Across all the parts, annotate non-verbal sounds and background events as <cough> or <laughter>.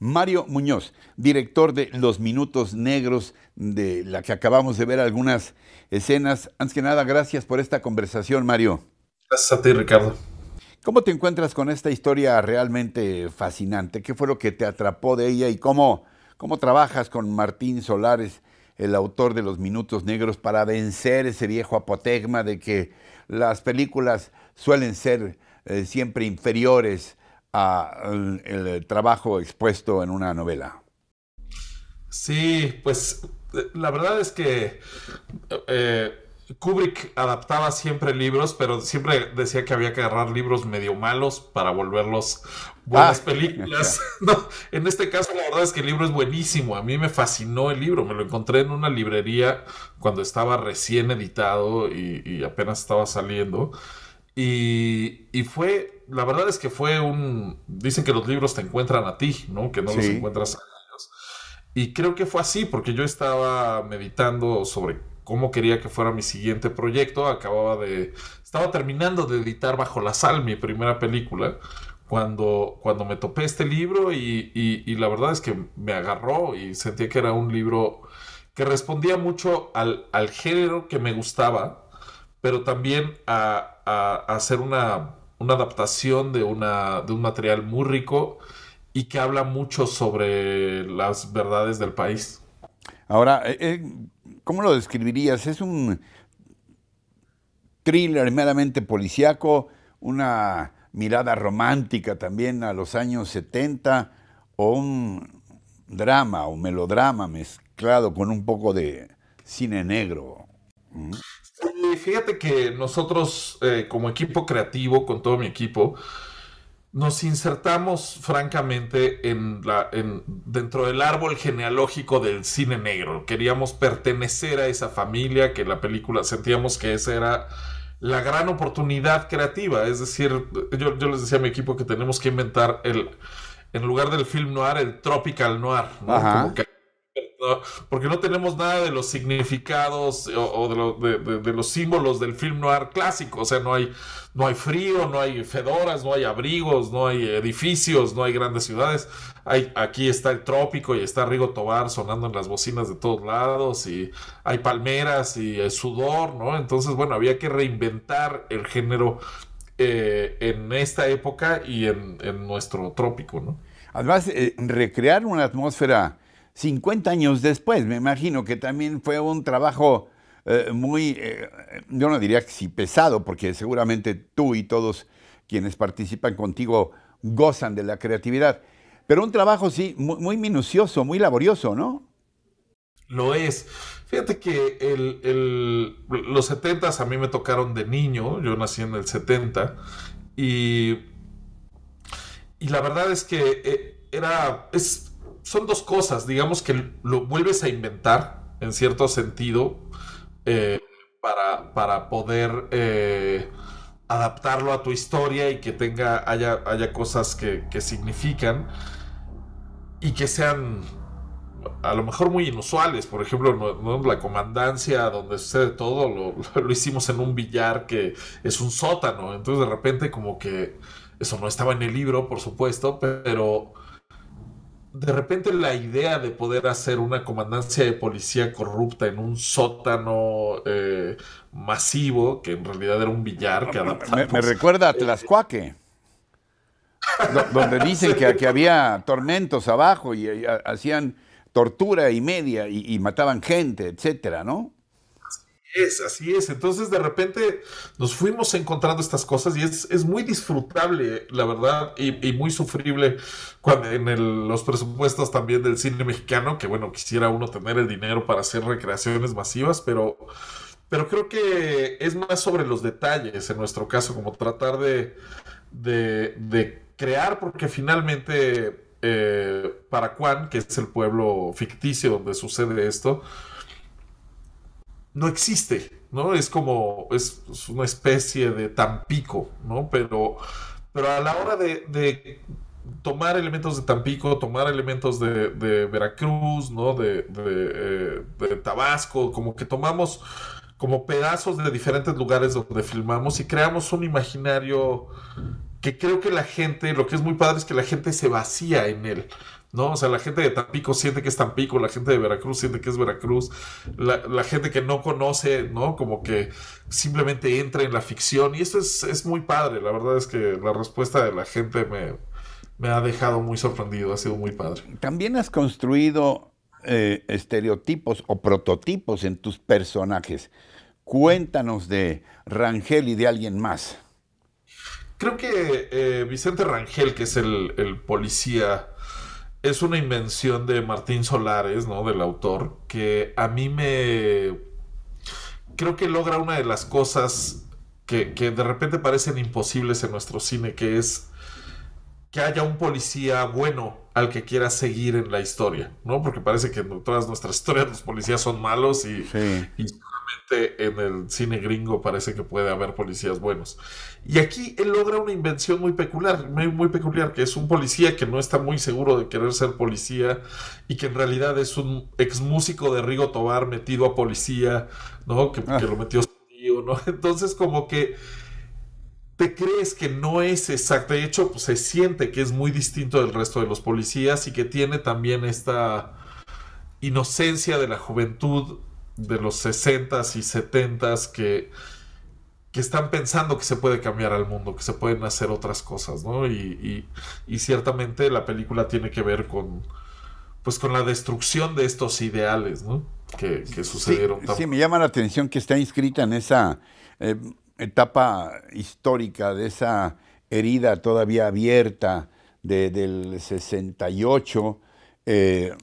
Mario Muñoz, director de Los Minutos Negros, de la que acabamos de ver algunas escenas. Antes que nada, gracias por esta conversación, Mario. Gracias a ti, Ricardo. ¿Cómo te encuentras con esta historia realmente fascinante? ¿Qué fue lo que te atrapó de ella y cómo, cómo trabajas con Martín Solares, el autor de Los Minutos Negros, para vencer ese viejo apotegma de que las películas suelen ser eh, siempre inferiores el eh, trabajo expuesto en una novela? Sí, pues eh, la verdad es que eh, Kubrick adaptaba siempre libros, pero siempre decía que había que agarrar libros medio malos para volverlos buenas ah. películas. <laughs> <laughs> en este caso, la verdad es que el libro es buenísimo. A mí me fascinó el libro. Me lo encontré en una librería cuando estaba recién editado y, apenas estaba saliendo. y fue la verdad es que fue un... Dicen que los libros te encuentran a ti, ¿no? Que no los encuentras a ellos. Y creo que fue así, porque yo estaba meditando sobre cómo quería que fuera mi siguiente proyecto. Acababa de... Estaba terminando de editar Bajo la Sal, mi primera película, cuando, cuando me topé este libro y, y, la verdad es que me agarró y sentía que era un libro que respondía mucho al, al género que me gustaba, pero también a, a, a hacer una una adaptación de, una, de un material muy rico y que habla mucho sobre las verdades del país. Ahora, eh, eh, ¿cómo lo describirías? ¿Es un thriller meramente policiaco, una mirada romántica también a los años 70 o un drama o melodrama mezclado con un poco de cine negro? Mm fíjate que nosotros eh, como equipo creativo, con todo mi equipo, nos insertamos francamente en la, dentro del árbol genealógico del cine negro. Queríamos pertenecer a esa familia, que la película sentíamos que esa era la gran oportunidad creativa. Es decir, yo, les decía a mi equipo que tenemos que inventar el, en lugar del film noir, el tropical noir. ¿no? porque no tenemos nada de los significados eh, o, de, los símbolos del film noir clásico. O sea, no hay, no hay frío, no hay fedoras, no hay abrigos, no hay edificios, no hay grandes ciudades. Hay, aquí está el trópico y está Rigo Tobar sonando en las bocinas de todos lados y hay palmeras y hay sudor, ¿no? Entonces, bueno, había que reinventar el género eh, en esta época y en, nuestro trópico, ¿no? Además, eh, recrear una atmósfera 50 años después. Me imagino que también fue un trabajo eh, muy, eh, yo no diría que sí pesado, porque seguramente tú y todos quienes participan contigo gozan de la creatividad, pero un trabajo sí muy, minucioso, muy laborioso, ¿no? Lo es. Fíjate que los 70 a mí me tocaron de niño, yo nací en el 70, y, y la verdad es que eh, era, es, son dos cosas, digamos que lo vuelves a inventar en cierto sentido eh, para, para, poder eh, adaptarlo a tu historia y que tenga, haya, haya cosas que, significan y que sean a lo mejor muy inusuales. Por ejemplo, la comandancia donde sucede todo lo, <laughs> lo, hicimos en un billar que es un sótano. Entonces de repente como que eso no estaba en el libro, por supuesto, pero de repente la idea de poder hacer una comandancia de policía corrupta en un sótano eh, masivo, que en realidad era un billar que me, me, pues, recuerda a eh, Tlaxcuaque, donde dicen que, que, había tormentos abajo y, hacían tortura y media y, y mataban gente, etcétera, ¿no? es, así es. Entonces de repente nos fuimos encontrando estas cosas y es, muy disfrutable, la verdad, y, muy sufrible cuando en los presupuestos también del cine mexicano, que bueno, quisiera uno tener el dinero para hacer recreaciones masivas, pero, pero creo que es más sobre los detalles en nuestro caso, como tratar de, de, crear, porque finalmente eh, para Juan, que es el pueblo ficticio donde sucede esto, no existe, ¿no? Es como, es, una especie de Tampico, ¿no? Pero, pero a la hora de, tomar elementos de Tampico, tomar elementos de, de Veracruz, ¿no? De, de, eh, de, Tabasco, como que tomamos como pedazos de diferentes lugares donde filmamos y creamos un imaginario que creo que la gente, lo que es muy padre es que la gente se vacía en él, ¿no? O sea, la gente de Tampico siente que es Tampico, la gente de Veracruz siente que es Veracruz, la, gente que no conoce, ¿no? Como que simplemente entra en la ficción y esto es, muy padre, la verdad es que la respuesta de la gente me, ha dejado muy sorprendido, ha sido muy padre. También has construido eh, estereotipos o prototipos en tus personajes. Cuéntanos de Rangel y de alguien más. Creo que eh, Vicente Rangel, que es el, el policía es una invención de Martín Solares, ¿no? Del autor, que a mí me... Creo que logra una de las cosas que, de repente parecen imposibles en nuestro cine, que es que haya un policía bueno al que quiera seguir en la historia, ¿no? Porque parece que en todas nuestras historias los policías son malos y, y en el cine gringo parece que puede haber policías buenos. Y aquí él logra una invención muy peculiar, muy, peculiar, que es un policía que no está muy seguro de querer ser policía y que en realidad es un ex músico de Rigo Tobar metido a policía, ¿no? Que, ah. lo metió su tío, ¿no? <laughs> Entonces como que te crees que no es exacto. De hecho, pues, se siente que es muy distinto del resto de los policías y que tiene también esta inocencia de la juventud de los 60s y 70s que, están pensando que se puede cambiar al mundo, que se pueden hacer otras cosas, ¿no? Y, ciertamente la película tiene que ver con, pues, con la destrucción de estos ideales, ¿no? Que, sucedieron. Sí, sí, me llama la atención que está inscrita en esa eh, etapa histórica, de esa herida todavía abierta del 68. Eh,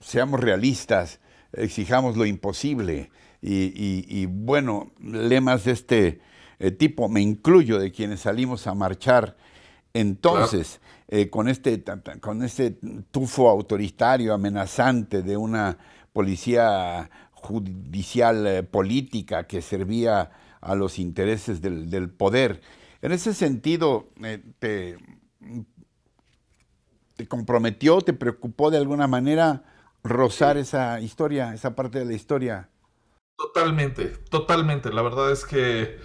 seamos realistas, exijamos lo imposible y, bueno, lemas de este eh, tipo, me incluyo de quienes salimos a marchar entonces, eh, con, este, con este tufo autoritario, amenazante de una policía judicial eh, política que servía a los intereses del, poder. En ese sentido, te, te, comprometió, te preocupó de alguna manera rozar esa historia, esa parte de la historia. Totalmente, totalmente. La verdad es que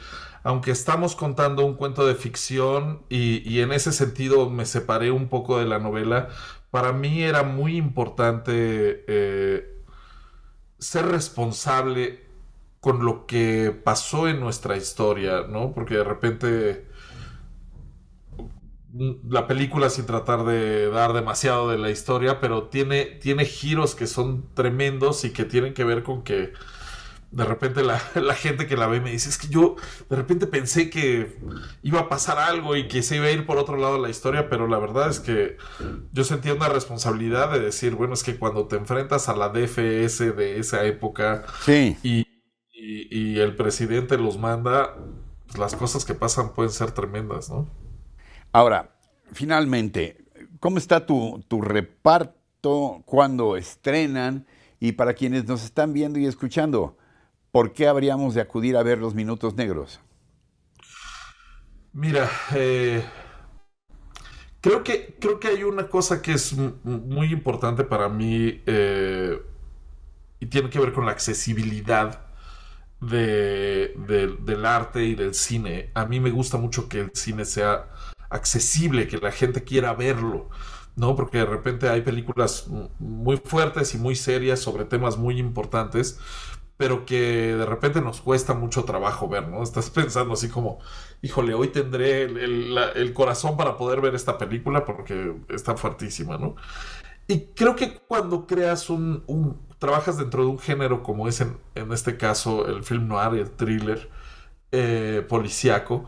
aunque estamos contando un cuento de ficción y, en ese sentido me separé un poco de la novela, para mí era muy importante eh, ser responsable con lo que pasó en nuestra historia, ¿no? Porque de repente la película sin tratar de dar demasiado de la historia, pero tiene, tiene giros que son tremendos y que tienen que ver con que de repente la, <laughs> la, gente que la ve me dice, es que yo de repente pensé que iba a pasar algo y que se iba a ir por otro lado la historia, pero la verdad es que yo sentía una responsabilidad de decir, bueno, es que cuando te enfrentas a la DFS de esa época y, el presidente los manda, pues, las cosas que pasan pueden ser tremendas, ¿no? Ahora, finalmente, ¿cómo está tu, tu reparto? cuando estrenan? Y para quienes nos están viendo y escuchando, ¿por qué habríamos de acudir a ver Los Minutos Negros? Mira, eh, creo, que, creo que hay una cosa que es muy importante para mí eh, y tiene que ver con la accesibilidad del arte y del cine. A mí me gusta mucho que el cine sea accesible, que la gente quiera verlo, ¿no? Porque de repente hay películas muy fuertes y muy serias sobre temas muy importantes, pero que de repente nos cuesta mucho trabajo ver, ¿no? Estás pensando así como, híjole, hoy tendré el, corazón para poder ver esta película porque está fuertísima, ¿no? Y creo que cuando creas un, trabajas dentro de un género como es en, este caso el film noir, el thriller eh, policíaco,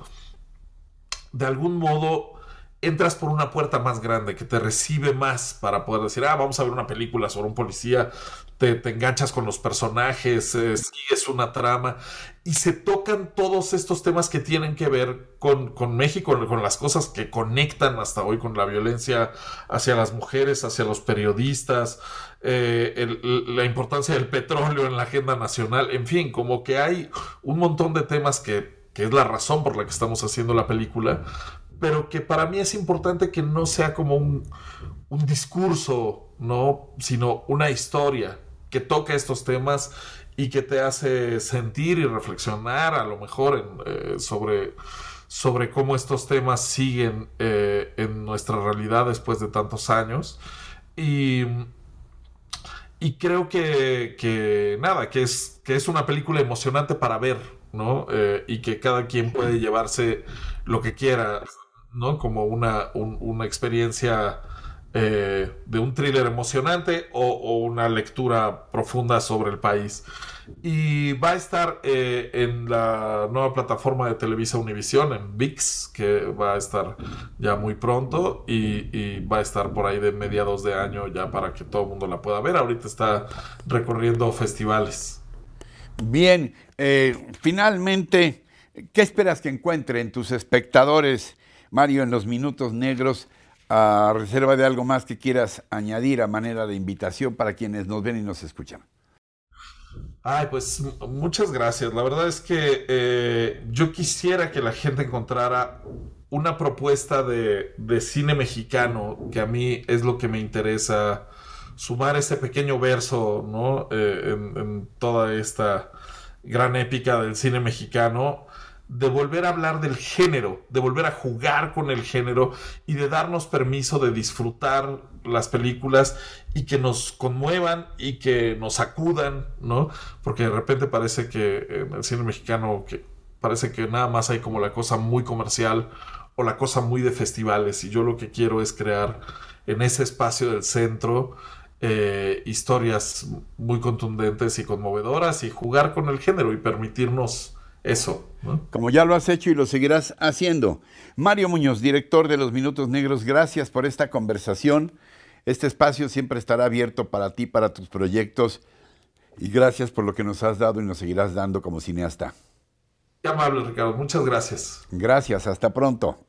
de algún modo entras por una puerta más grande que te recibe más para poder decir, ah, vamos a ver una película sobre un policía, te, enganchas con los personajes, es, es, una trama, y se tocan todos estos temas que tienen que ver con, México, con las cosas que conectan hasta hoy con la violencia hacia las mujeres, hacia los periodistas, eh, la importancia del petróleo en la agenda nacional, en fin, como que hay un montón de temas que que es la razón por la que estamos haciendo la película, pero que para mí es importante que no sea como un, discurso, ¿no? sino una historia que toca estos temas y que te hace sentir y reflexionar a lo mejor eh, sobre, sobre cómo estos temas siguen eh, en nuestra realidad después de tantos años. Y, creo que, que, nada, que es, que es una película emocionante para ver, ¿no? Eh, y que cada quien puede llevarse lo que quiera, ¿no? Como una, experiencia eh, de un thriller emocionante o, una lectura profunda sobre el país. Y va a estar eh, en la nueva plataforma de Televisa Univisión, en VIX, que va a estar ya muy pronto y, y, va a estar por ahí de mediados de año ya para que todo el mundo la pueda ver. Ahorita está recorriendo festivales. Bien, eh, finalmente, ¿qué esperas que encuentren tus espectadores, Mario, en los minutos negros, a reserva de algo más que quieras añadir a manera de invitación para quienes nos ven y nos escuchan? Ay, pues muchas gracias. La verdad es que eh, yo quisiera que la gente encontrara una propuesta de, de, cine mexicano, que a mí es lo que me interesa sumar este pequeño verso, ¿no? Eh, en, toda esta gran épica del cine mexicano, de volver a hablar del género, de volver a jugar con el género y de darnos permiso de disfrutar las películas y que nos conmuevan y que nos acudan, ¿no? Porque de repente parece que en el cine mexicano que parece que nada más hay como la cosa muy comercial o la cosa muy de festivales y yo lo que quiero es crear en ese espacio del centro eh, historias muy contundentes y conmovedoras y jugar con el género y permitirnos eso. Como ya lo has hecho y lo seguirás haciendo. Mario Muñoz, director de Los Minutos Negros, gracias por esta conversación. Este espacio siempre estará abierto para ti, para tus proyectos. Y gracias por lo que nos has dado y nos seguirás dando como cineasta. Qué amable, Ricardo. Muchas gracias. Gracias. Hasta pronto.